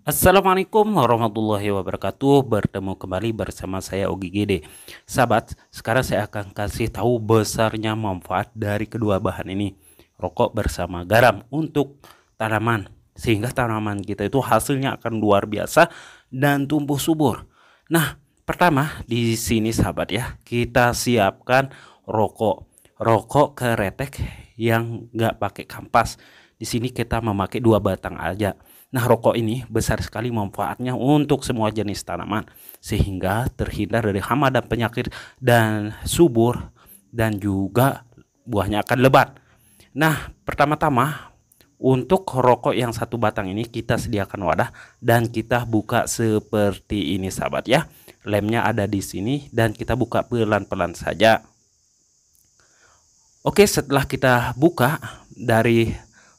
Assalamualaikum warahmatullahi wabarakatuh Bertemu kembali bersama saya Ogi Gede Sahabat, sekarang saya akan kasih tahu besarnya manfaat dari kedua bahan ini Rokok bersama garam untuk tanaman Sehingga tanaman kita itu hasilnya akan luar biasa dan tumbuh subur Nah, pertama di sini sahabat ya Kita siapkan rokok Rokok keretek yang nggak pakai kampas di sini kita memakai dua batang aja Nah, rokok ini besar sekali manfaatnya untuk semua jenis tanaman sehingga terhindar dari hama dan penyakit dan subur dan juga buahnya akan lebat. Nah, pertama-tama untuk rokok yang satu batang ini kita sediakan wadah dan kita buka seperti ini sahabat ya. Lemnya ada di sini dan kita buka pelan-pelan saja. Oke, setelah kita buka dari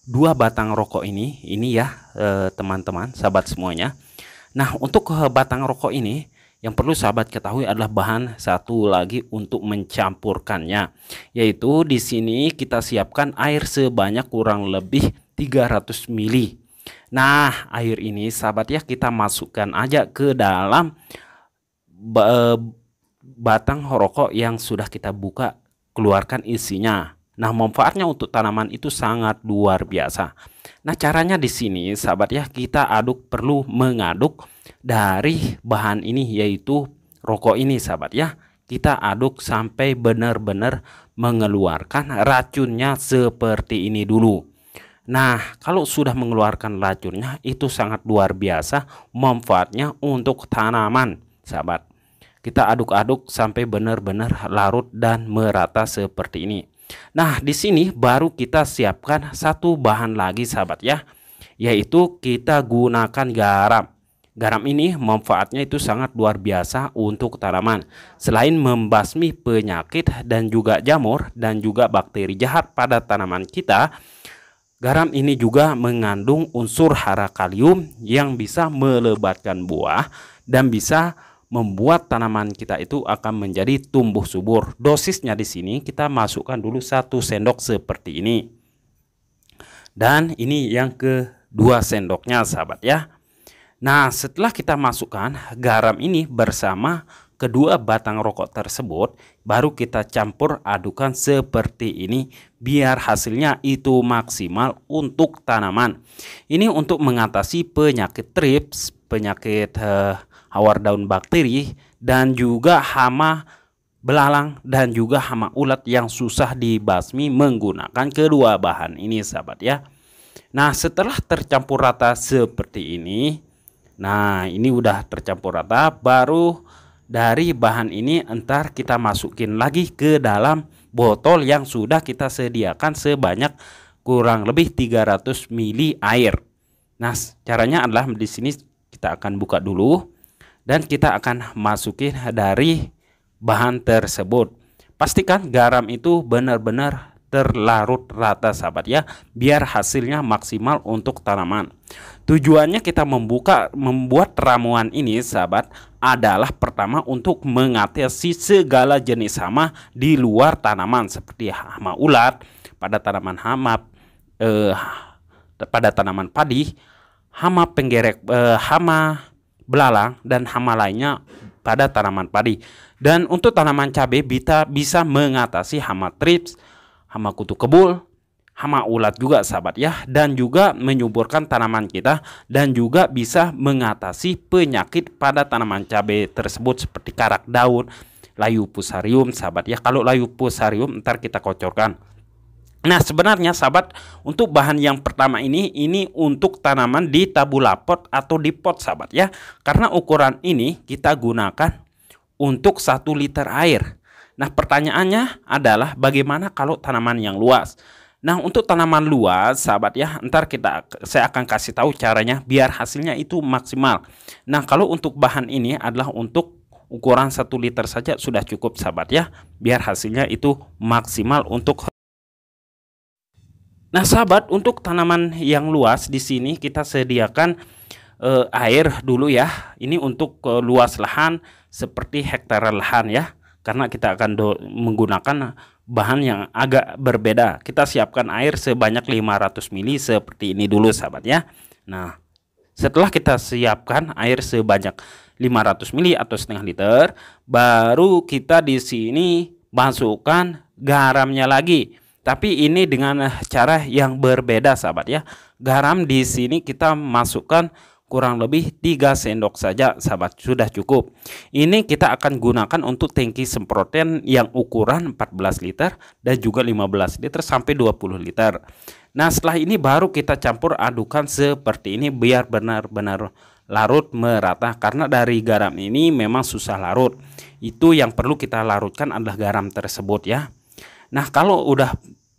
dua batang rokok ini, ini ya eh, teman-teman, eh, sahabat semuanya. Nah, untuk eh, batang rokok ini yang perlu sahabat ketahui adalah bahan satu lagi untuk mencampurkannya, yaitu di sini kita siapkan air sebanyak kurang lebih 300 ml. Nah, air ini sahabat ya kita masukkan aja ke dalam batang rokok yang sudah kita buka, keluarkan isinya. Nah, manfaatnya untuk tanaman itu sangat luar biasa. Nah, caranya di sini, sahabat ya, kita aduk perlu mengaduk dari bahan ini yaitu rokok ini, sahabat ya. Kita aduk sampai benar-benar mengeluarkan racunnya seperti ini dulu. Nah, kalau sudah mengeluarkan racunnya itu sangat luar biasa manfaatnya untuk tanaman, sahabat. Kita aduk-aduk sampai benar-benar larut dan merata seperti ini. Nah, di sini baru kita siapkan satu bahan lagi sahabat ya, yaitu kita gunakan garam. Garam ini manfaatnya itu sangat luar biasa untuk tanaman. Selain membasmi penyakit dan juga jamur dan juga bakteri jahat pada tanaman kita, garam ini juga mengandung unsur hara kalium yang bisa melebatkan buah dan bisa membuat tanaman kita itu akan menjadi tumbuh subur. Dosisnya di sini kita masukkan dulu satu sendok seperti ini. Dan ini yang kedua sendoknya sahabat ya. Nah setelah kita masukkan garam ini bersama kedua batang rokok tersebut baru kita campur adukan seperti ini biar hasilnya itu maksimal untuk tanaman. Ini untuk mengatasi penyakit trips, penyakit eh, hawar daun bakteri dan juga hama belalang dan juga hama ulat yang susah dibasmi menggunakan kedua bahan ini sahabat ya. Nah setelah tercampur rata seperti ini Nah ini udah tercampur rata baru dari bahan ini entar kita masukin lagi ke dalam botol yang sudah kita sediakan sebanyak kurang lebih 300 ml air Nah caranya adalah di sini kita akan buka dulu dan kita akan masukin dari bahan tersebut. Pastikan garam itu benar-benar terlarut rata sahabat ya biar hasilnya maksimal untuk tanaman. Tujuannya kita membuka membuat ramuan ini sahabat adalah pertama untuk mengatasi segala jenis hama di luar tanaman seperti hama ulat pada tanaman hama eh, pada tanaman padi, hama penggerek eh, hama belalang dan hama lainnya pada tanaman padi. Dan untuk tanaman cabai bisa bisa mengatasi hama trips, hama kutu kebul, hama ulat juga sahabat ya dan juga menyuburkan tanaman kita dan juga bisa mengatasi penyakit pada tanaman cabai tersebut seperti karak daun, layu pusarium sahabat ya. Kalau layu pusarium ntar kita kocorkan Nah, sebenarnya sahabat, untuk bahan yang pertama ini ini untuk tanaman di tabula pot atau di pot sahabat ya. Karena ukuran ini kita gunakan untuk 1 liter air. Nah, pertanyaannya adalah bagaimana kalau tanaman yang luas? Nah, untuk tanaman luas, sahabat ya, ntar kita saya akan kasih tahu caranya biar hasilnya itu maksimal. Nah, kalau untuk bahan ini adalah untuk ukuran 1 liter saja sudah cukup sahabat ya, biar hasilnya itu maksimal untuk Nah, sahabat, untuk tanaman yang luas di sini kita sediakan eh, air dulu ya. Ini untuk eh, luas lahan seperti hektare lahan ya. Karena kita akan menggunakan bahan yang agak berbeda. Kita siapkan air sebanyak 500 ml seperti ini dulu sahabat ya. Nah, setelah kita siapkan air sebanyak 500 ml atau setengah liter, baru kita di sini masukkan garamnya lagi. Tapi ini dengan cara yang berbeda sahabat ya. Garam di sini kita masukkan kurang lebih 3 sendok saja sahabat sudah cukup ini kita akan gunakan untuk tangki semprotan yang ukuran 14 liter dan juga 15 liter sampai 20 liter nah setelah ini baru kita campur adukan seperti ini biar benar-benar larut merata karena dari garam ini memang susah larut itu yang perlu kita larutkan adalah garam tersebut ya Nah, kalau udah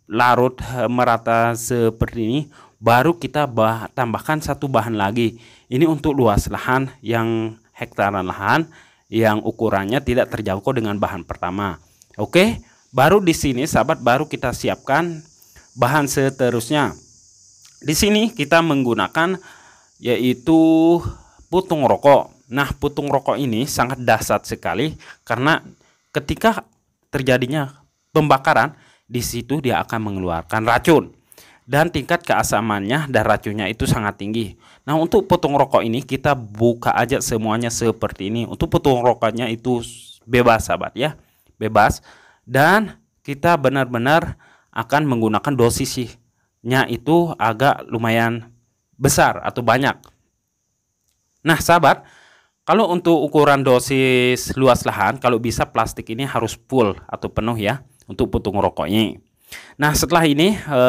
larut merata seperti ini, baru kita bah tambahkan satu bahan lagi. Ini untuk luas lahan yang hektaran lahan yang ukurannya tidak terjangkau dengan bahan pertama. Oke, baru di sini sahabat baru kita siapkan bahan seterusnya. Di sini kita menggunakan yaitu putung rokok. Nah, putung rokok ini sangat dasar sekali karena ketika terjadinya pembakaran, di situ dia akan mengeluarkan racun. Dan tingkat keasamannya dan racunnya itu sangat tinggi. Nah untuk potong rokok ini kita buka aja semuanya seperti ini. Untuk potong rokoknya itu bebas sahabat ya. Bebas. Dan kita benar-benar akan menggunakan dosisnya itu agak lumayan besar atau banyak. Nah sahabat, kalau untuk ukuran dosis luas lahan, kalau bisa plastik ini harus full atau penuh ya untuk putung rokoknya. Nah setelah ini e,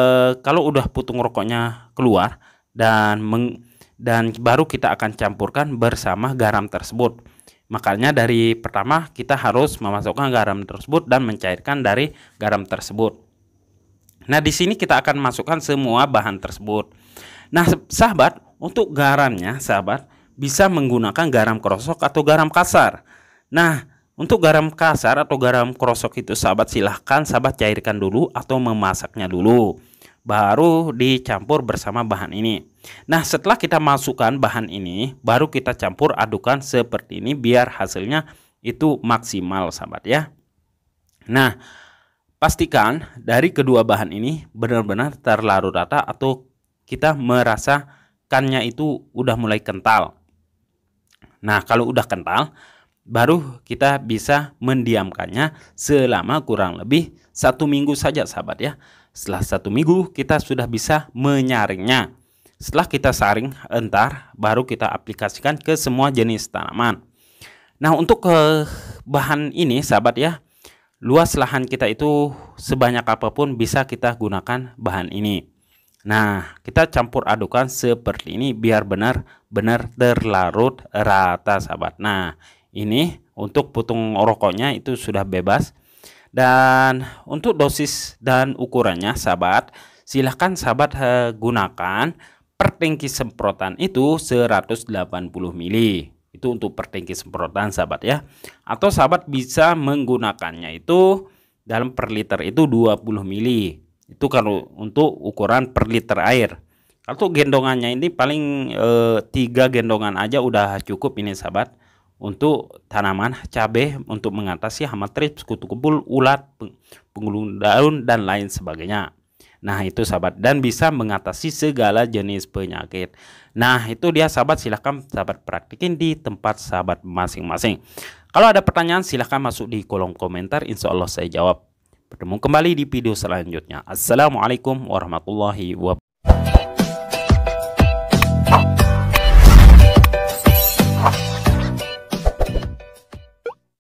kalau udah putung rokoknya keluar dan meng, dan baru kita akan campurkan bersama garam tersebut. Makanya dari pertama kita harus memasukkan garam tersebut dan mencairkan dari garam tersebut. Nah di sini kita akan masukkan semua bahan tersebut. Nah sahabat untuk garamnya sahabat bisa menggunakan garam krosok atau garam kasar. Nah untuk garam kasar atau garam krosok itu sahabat silahkan sahabat cairkan dulu atau memasaknya dulu Baru dicampur bersama bahan ini Nah setelah kita masukkan bahan ini baru kita campur adukan seperti ini biar hasilnya itu maksimal sahabat ya Nah pastikan dari kedua bahan ini benar-benar terlarut rata atau kita merasakannya itu udah mulai kental Nah kalau udah kental baru kita bisa mendiamkannya selama kurang lebih satu minggu saja sahabat ya setelah satu minggu kita sudah bisa menyaringnya setelah kita saring entar baru kita aplikasikan ke semua jenis tanaman nah untuk eh, bahan ini sahabat ya luas lahan kita itu sebanyak apapun bisa kita gunakan bahan ini Nah, kita campur adukan seperti ini biar benar-benar terlarut rata, sahabat. Nah, ini untuk putung rokoknya itu sudah bebas. Dan untuk dosis dan ukurannya sahabat, silahkan sahabat eh, gunakan per tangki semprotan itu 180 mili. Itu untuk per tangki semprotan sahabat ya. Atau sahabat bisa menggunakannya itu dalam per liter itu 20 mili. Itu kalau untuk ukuran per liter air. Kalau gendongannya ini paling eh, tiga e, gendongan aja udah cukup ini sahabat untuk tanaman cabai untuk mengatasi hama trips, kutu kebul, ulat, penggulung daun dan lain sebagainya. Nah, itu sahabat dan bisa mengatasi segala jenis penyakit. Nah, itu dia sahabat silahkan sahabat praktikin di tempat sahabat masing-masing. Kalau ada pertanyaan silahkan masuk di kolom komentar insya Allah saya jawab. Bertemu kembali di video selanjutnya. Assalamualaikum warahmatullahi wabarakatuh.